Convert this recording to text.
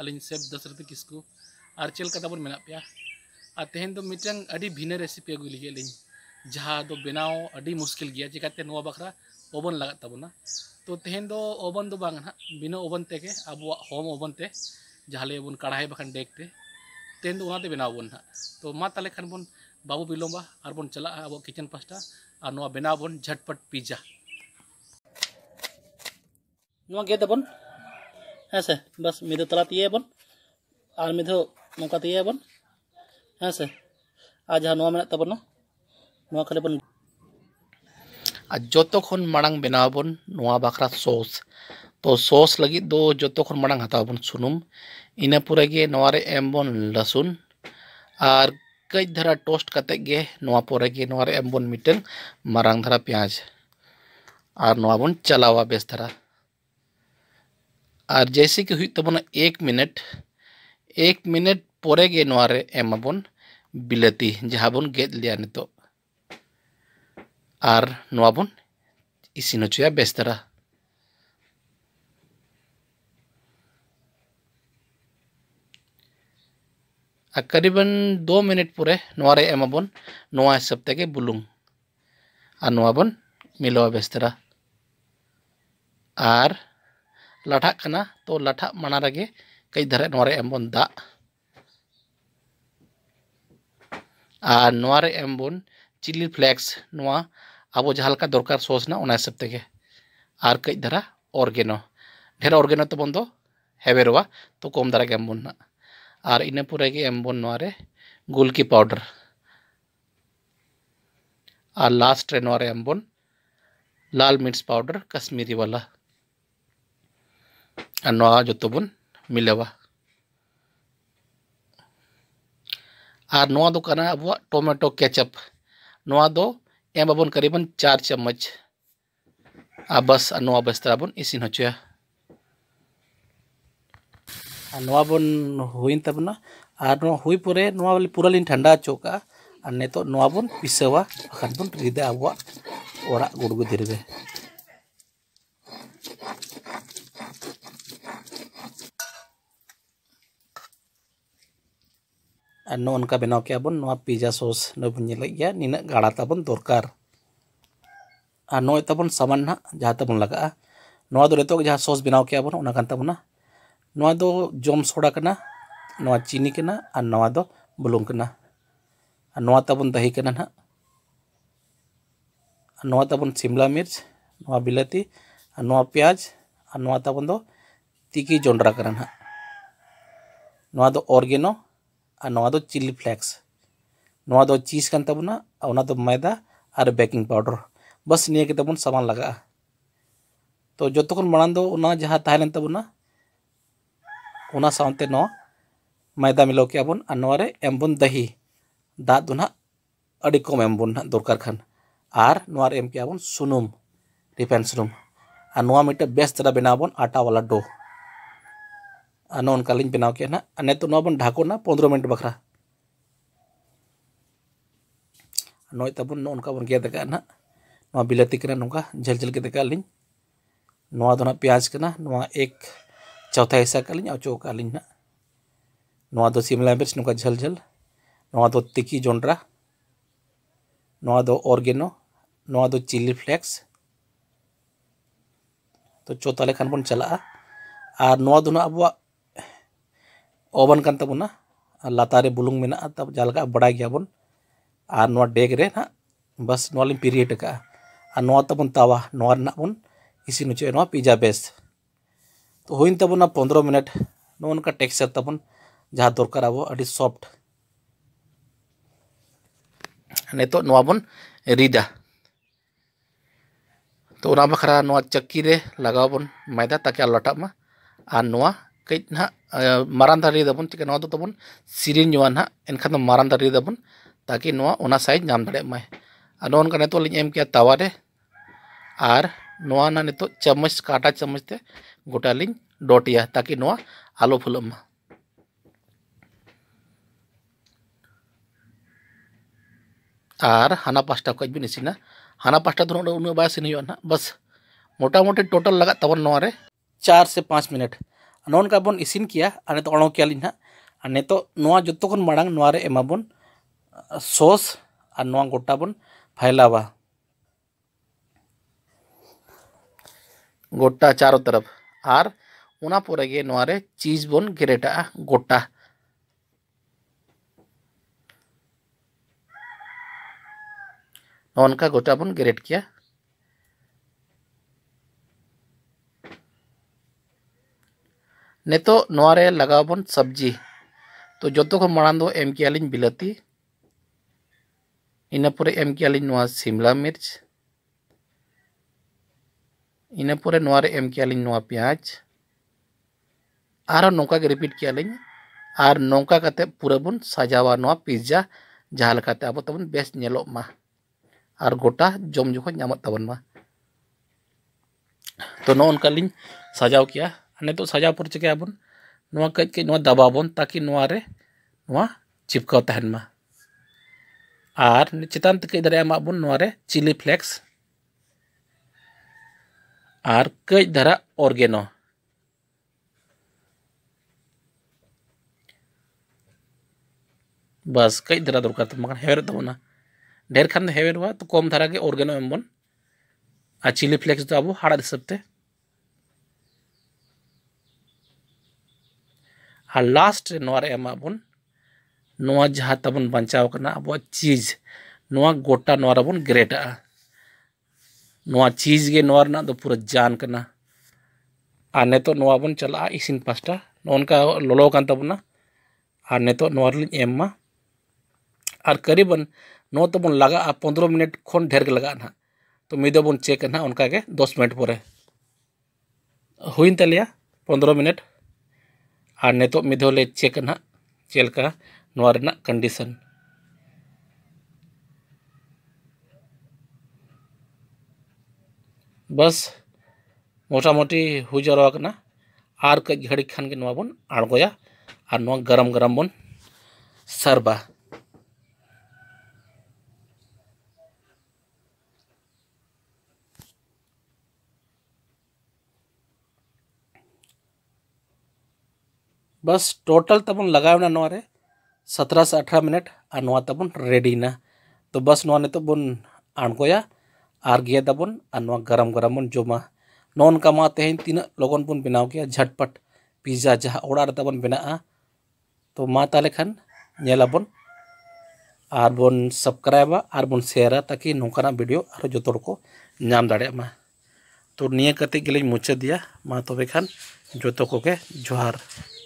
Ali safe Dasharath किसको और चलता बन पे तेहन दो अभी भिन्न रेसिपी अगू लगे लिंक जहाँ दो बनाव अभी मुश्किल गया चिकाते बखरा ओवन लगा तबना तो तेहन दो ओवन दो ना बिना ओवन तक अब होम ओवन ते जहाँ बन कढ़ाई बखान डेगते तेहन दोनाते बनाव बन ना तो ताले खान बन बाबू विलम्बा और बन चला अब किचन पास्टा और बनाव बन झटपट पिज्जा नागेबन हाँ से बस मिधो तला तीय बन और मिधो नौका तीय बन हाँ से आज जहाँ नवा मेना नवा खाले बन आज जो तो खन मांग बनावन नवा बाखरा सॉस तो सॉस लगी दो जो तो खन मांग हताव बन सुनुम इना पूरा गे नवारे एम बन लसुन और कई धरा टोस्ट करते गे नवा पूरा गे नवारे एम बन मिटन मारांग धरा प्याज और नवा बन चलावा बेस धरा ᱟᱨ ᱡᱮᱭᱥᱮ ᱠᱤ ᱦᱩᱭᱩᱜ ᱛᱟᱵᱚᱱᱟ ᱮᱠ ᱢᱤᱱᱤᱴ ᱮᱠ ᱢᱤᱱᱤᱴ ᱯᱚᱨᱮ ᱜᱮ ᱱᱚᱣᱟ ᱨᱮ ᱮᱢᱟᱵᱚᱱ ᱵᱤᱞᱟᱹᱛᱤ ᱡᱟᱦᱟᱸ ᱵᱚᱱ ᱜᱮᱫ ᱞᱮᱭᱟ ᱱᱤᱛᱚᱜ ᱟᱨ ᱱᱚᱣᱟ ᱵᱚᱱ ᱤᱥᱤᱱ ᱦᱚᱪᱚᱭᱟ ᱵᱮᱥ ᱫᱷᱟᱨᱟ और करीबन दो मिनट पूरे नवारे एमाबन नवा हिसाब तक बुलुंग और नवाबन मिलवा बेस्तरा और लाठा करना तो लाठा मना रगे कई धरे नारे एम बन दा और नारे एम बन चिली फ्लेक्स नुआ अब जहाँ दरकार सोचना उन हिसाब तक और कई धारा ऑर्गेनो ढेर ऑर्गेनो तब तो हेवेर तो कम दारागे एम बन और इन पुरेगे एम बन नारे गुलकी पाउडर और लास्ट नारे एम बन लाल मिर्च पाउडर कश्मीरी वाला जो बन मिलेगा अब टोमेटो केचप एम बाबन करीब चार चम्मच बस बस तरह बन इसी अचे बन हुई तबनापे पूरा लिन ठंडा अचोका और नीत बन पिसवा बन रिदे अब गुड़गुदी और बनाव के बन पिजा सस नबन गाड़ा तब दरकार नाता सामान ना जहाँ तब लगा नो जहाँ सस बनाव के जम सोड़ा ना चीनी करना बुलूंग दही करना ना नवा तबन शिमला मिर्च ना बिलाती और प्याज और नवा तबन तिकी करना ना ऑर्गेनो चिली फ्लेक्स चीज कबना मैदा और बेकिंग पाउडर बस नियेब सामान लगे तो जो तो मांगते मैदा मिलो के नारे एम बन दही दाद दो ना कम एम बन दरकार खान और नारे एम के सूनम रिफाइन सूनम और बेस्ट बनाव आटा वाला डो नौकाली बनाव के ना नित ढाकोना पंद्रह मिनट बखरा नई तब बन गेद ना बिलती नौका झल झल के देखाली ना दो प्याज करना ना एक चौथा हिस्सा का चौकाली ना ना शिमला मिर्च नौका झल झल ना तिकी जंड्रा ना ऑर्गेनो ना चिली फ्लेक्स तो चौथा लेखान बन चला अब ओवन कन तबना लातारे बुलुंग में तब जालका बड़ा गया बन और नवा डेग रे ना बस नवाली पीरियड का और नवा तबन तावा नवा ना बन इसी नुचे नवा पिज्जा बेस तो होइन तबना पंद्रह मिनट नवन का टेक्सचर तबन जहाँ दरकार अब सॉफ्ट सफ्ट नित नवा बन रिदा तो बखरा तो चक्की रे लगा बन मैदा ताकि लटामा और कई ना मारान दारे दबन चेक दोबन सेरी ना एनखान मारान दारे दबन ताकि सज नाम दाएगा नितलिए तवारे और नित चामच काटा चामच से गोटा लिंग डटे ताकि आलो फुल और हाना पास्टा खुद बन इसी हाना पास्टा तो उन्न बस मोटामोटी टोटल लगा तब चार से पाँच मिनट नौका बन किया और तो अड़ोकियाली ना और नित जो खन मांग एमाबन सॉस और गोटा बन फैलावा गोटा चारों तरफ और उनापर चीज बन ग्रेटा गोटा नौका गोटा बन ग्रेट किया ᱱᱤᱛᱚᱜ ᱱᱚᱣᱟ ᱨᱮ ᱞᱟᱜᱟᱣ ᱵᱚᱱ ᱥᱚᱵᱽᱡᱤ ᱛᱚ ᱡᱚᱛᱚ ᱠᱷᱚᱱ ᱢᱟᱲᱟᱝ ᱫᱚ ᱮᱢ ᱠᱮᱭᱟᱞᱤᱧ ᱵᱤᱞᱟᱹᱛᱤ ᱤᱱᱟᱹ ᱯᱚᱨᱮ ᱮᱢ ᱠᱮᱭᱟᱞᱤᱧ ᱱᱚᱣᱟ ᱥᱤᱢᱞᱟ ᱢᱤᱨᱪ ᱤᱱᱟᱹ ᱯᱚᱨᱮ ᱱᱚᱣᱟ ᱨᱮ ᱮᱢ ᱠᱮᱭᱟᱞᱤᱧ ᱱᱚᱣᱟ ᱯᱮᱸᱭᱟᱡᱽ ᱟᱨᱦᱚᱸ ᱱᱚᱝᱠᱟ ᱜᱮ ᱨᱤᱯᱤᱴ ᱠᱮᱭᱟᱞᱤᱧ ᱟᱨ ᱱᱚᱝᱠᱟ ᱠᱟᱛᱮ ᱯᱩᱨᱟᱹ ᱵᱚᱱ ᱥᱟᱡᱟᱣᱟ ᱱᱚᱣᱟ ᱯᱤᱡᱽᱡᱟ ᱡᱟᱦᱟᱸ ᱞᱮᱠᱟᱛᱮ ᱟᱵᱚ ᱛᱟᱵᱚᱱ ᱵᱮᱥ ᱧᱮᱞᱚᱜ ᱢᱟ ᱟᱨ ᱜᱚᱴᱟ ᱡᱚᱢ ᱡᱚᱠᱷᱚᱱ ᱧᱟᱢᱚᱜ ᱛᱟᱵᱚᱱ ᱢᱟ ᱛᱚ ᱱᱚᱜᱼᱚ ᱱᱚᱝᱠᱟᱞᱤᱧ ᱥᱟᱡᱟᱣ ᱠᱮᱭᱟ नित तो सजा पुर चेक कहीं दबाबन ताकि चिपकाव तहन और चितान तक दारे चिली फ्लेक्स और कई दारा ऑर्गेनो बस कई दारा दरकार हेवेर तबना ढेर खान हेवेर तो कम दारा ऑर्गेनो एम बन और चिली फ्लेक्स तो अब हाड़ा हिसाब से और लास्ट नोर एमा जहाँ तबन बचाव अब चीज ना गोटा नोर बन ग्रेडा चीज के ना दो तो पूरा जान करना और तो बन चल इसी पास्टा नोनका लोलो तबना और नेतो और करीबन नो तो बन तो लगा पंद्रह मिनट खन ढेर के लगा ना तो मिदो बन चेक ना उनका के दस मिनट पर हुई तलिया पंद्रह मिनट ᱟᱨ ᱱᱤᱛᱚᱜ ᱢᱤᱫ ᱫᱷᱟᱣ ᱞᱮ ᱪᱮᱠᱟ ᱱᱟᱦᱟᱜ ᱪᱮᱫ ᱞᱮᱠᱟ ᱱᱚᱣᱟ ᱨᱮᱱᱟᱜ ᱠᱚᱱᱰᱤᱥᱚᱱ ᱵᱟᱥ ᱢᱚᱴᱟᱢᱩᱴᱤ ᱦᱩᱭ ᱡᱟᱣᱨᱟ ᱠᱟᱱᱟ ᱟᱨ ᱠᱟᱹᱡ ᱜᱷᱟᱹᱲᱤᱡ ᱠᱷᱟᱱ ᱜᱮ ᱱᱚᱣᱟ ᱵᱚᱱ ᱟᱬᱜᱚᱭᱟ ᱟᱨ ᱱᱚᱣᱟ ᱜᱚᱨᱚᱢ ᱜᱚᱨᱚᱢ ᱵᱚᱱ ᱥᱟᱨᱵᱟ बस टोटल तब लगा नारे सत्रह से अठारह मिनट आब रेडीना तो बस नित आनगोया आरगेबन गरम गरम बन जमा नौका मा तेन लगन बन बनाव गया झटपट पिज्जा जहाँ ओडारे तब बना तो माले खानब और बन सबसक्राइब और बन शेयर ताकि नौकर भिडियो और जो को नाम दड़ा तो मुचादे मुचादिया तब खान जो तो को जोहार